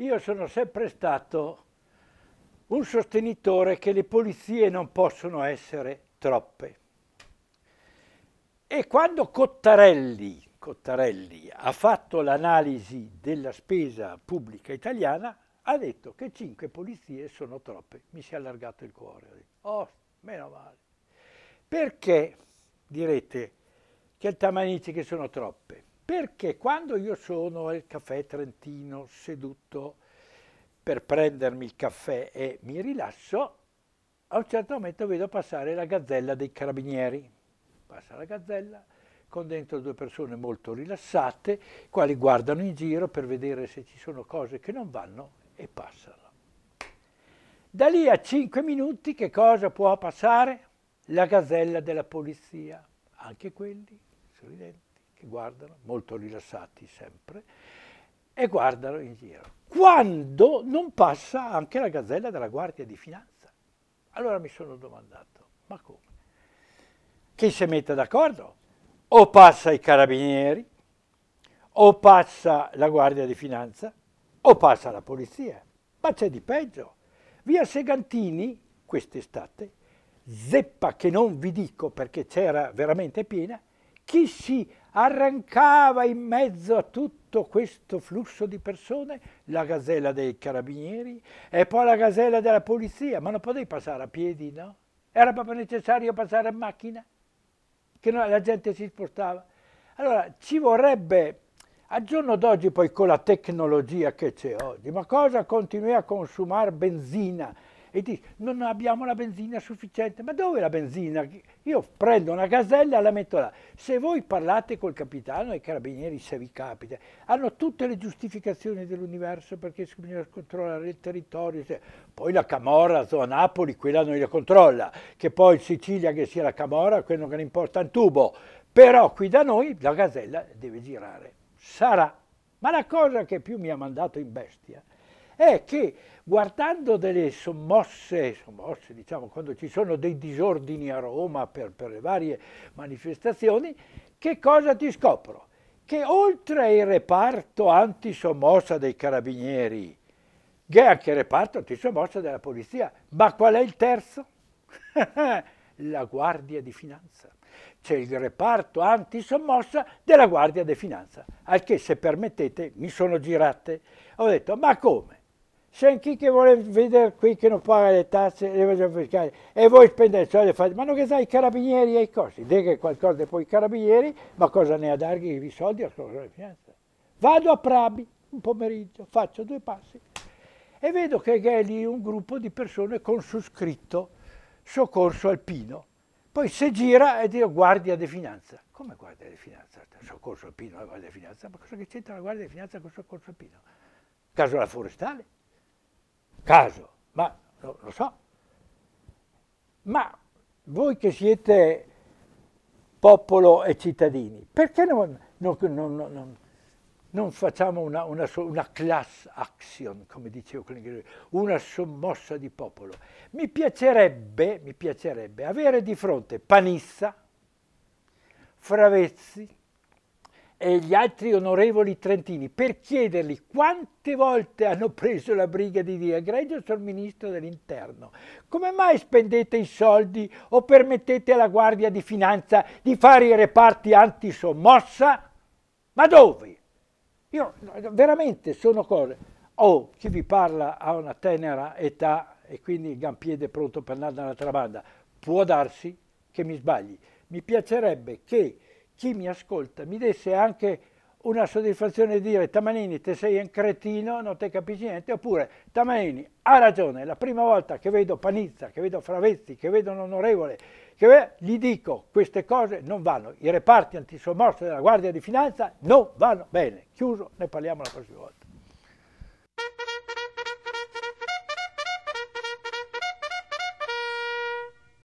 Io sono sempre stato un sostenitore che le polizie non possono essere troppe. E quando Cottarelli, Cottarelli ha fatto l'analisi della spesa pubblica italiana, ha detto che cinque polizie sono troppe. Mi si è allargato il cuore. Oh, meno male. Perché direte che il Altamanici che sono troppe? Perché quando io sono al caffè Trentino seduto per prendermi il caffè e mi rilasso, a un certo momento vedo passare la gazzella dei carabinieri. Passa la gazzella con dentro due persone molto rilassate, quali guardano in giro per vedere se ci sono cose che non vanno e passano. Da lì a 5 minuti che cosa può passare? La gazzella della polizia, anche quelli, sorridenti che guardano, molto rilassati sempre, e guardano in giro. Quando non passa anche la gazzella della Guardia di Finanza. Allora mi sono domandato, ma come? Chi si mette d'accordo? O passa i carabinieri, o passa la Guardia di Finanza, o passa la polizia. Ma c'è di peggio. Via Segantini, quest'estate, zeppa che non vi dico perché c'era veramente piena, chi si arrancava in mezzo a tutto questo flusso di persone la casella dei carabinieri e poi la casella della polizia, ma non potevi passare a piedi, no? Era proprio necessario passare a macchina, che la gente si spostava. Allora ci vorrebbe, al giorno d'oggi poi con la tecnologia che c'è oggi, ma cosa continui a consumare benzina? e dice non abbiamo la benzina sufficiente, ma dove la benzina? Io prendo una casella e la metto là. Se voi parlate col capitano e i carabinieri, se vi capita, hanno tutte le giustificazioni dell'universo perché bisogna controllare il territorio, poi la Camorra, a Napoli, quella non la controlla, che poi in Sicilia che sia la Camorra, quello che ne importa il tubo, però qui da noi la casella deve girare, sarà. Ma la cosa che più mi ha mandato in bestia è che guardando delle sommosse, sommosse diciamo, quando ci sono dei disordini a Roma per, per le varie manifestazioni, che cosa ti scopro? Che oltre il reparto antisommossa dei carabinieri, che è anche il reparto antisommossa della polizia, ma qual è il terzo? la Guardia di Finanza. C'è il reparto antisommossa della Guardia di Finanza, al che se permettete mi sono girate. Ho detto ma come? c'è chi che vuole vedere qui che non paga le tasse, le evasione fiscale, e voi spendete soldi, e fate, ma non che sai, i carabinieri e ai costi, dite qualcosa poi i carabinieri, ma cosa ne ha dargli i soldi a cosa di finanza? Vado a Prabi un pomeriggio, faccio due passi e vedo che è lì un gruppo di persone con su scritto soccorso alpino. Poi se gira e dico guardia di finanza. Come guardia di finanza? Soccorso alpino, eh, guardia di finanza? Ma cosa che c'entra la guardia di finanza con soccorso alpino? Caso la forestale? caso, ma lo, lo so. Ma voi che siete popolo e cittadini, perché non, non, non, non facciamo una, una, una, class action, come dicevo con l'inglese, una sommossa di popolo? Mi piacerebbe, mi piacerebbe avere di fronte Panissa, Fravezzi, e gli altri onorevoli trentini per chiedergli quante volte hanno preso la briga di dire Greggio sul ministro dell'interno. Come mai spendete i soldi o permettete alla Guardia di Finanza di fare i reparti antisommossa? Ma dove? Io veramente sono cose... Oh, chi vi parla ha una tenera età e quindi il gampiede è pronto per andare dalla trabanda. Può darsi che mi sbagli. Mi piacerebbe che chi mi ascolta mi desse anche una soddisfazione di dire Tamanini te sei un cretino, non te capisci niente, oppure Tamanini ha ragione, la prima volta che vedo Panizza, che vedo Fravezzi, che vedo un onorevole, che gli dico queste cose non vanno, i reparti antisommosse della Guardia di Finanza non vanno bene, chiuso, ne parliamo la prossima volta.